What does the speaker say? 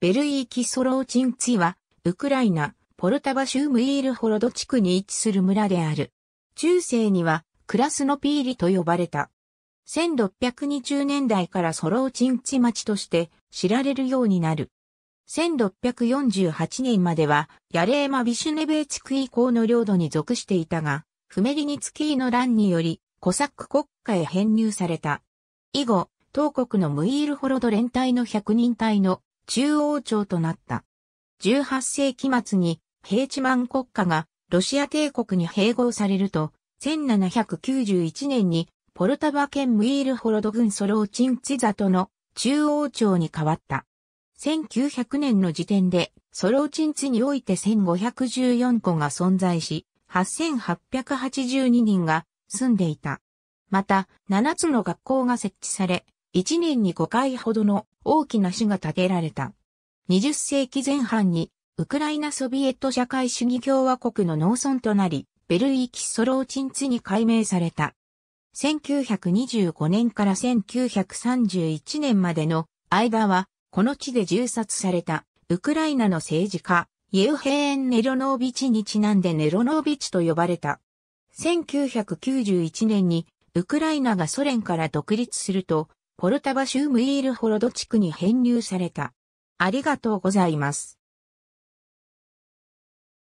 ベルイーキ・ソローチンツィは、ウクライナ、ポルタバ州ムイールホロド地区に位置する村である。中世には、クラスノピーリと呼ばれた。1620年代からソローチンツィ町として知られるようになる。1648年までは、ヤレーマ・ビシュネベー地区以降の領土に属していたが、フメリニツキーの乱により、コサック国家へ編入された。以後、当国のムイールホロド連隊の100人隊の中央朝となった。18世紀末にヘーチマン国家がロシア帝国に併合されると、1791年にポルタバ県ムイールホロド郡ソローチンツィザとの中央朝に変わった。1900年の時点でソローチンツにおいて1514個が存在し、8882人が住んでいた。また、7つの学校が設置され、1年に5回ほどの大きな市が建てられた。20世紀前半に、ウクライナソビエト社会主義共和国の農村となり、ベルイキ・ソローチンツに改名された。1925年から1931年までの間は、この地で銃殺されたウクライナの政治家、イエウヘーン・ネロノービチにちなんでネロノービチと呼ばれた。1991年にウクライナがソ連から独立すると、ポルタバ州ムイールホロド地区に編入された。ありがとうございます。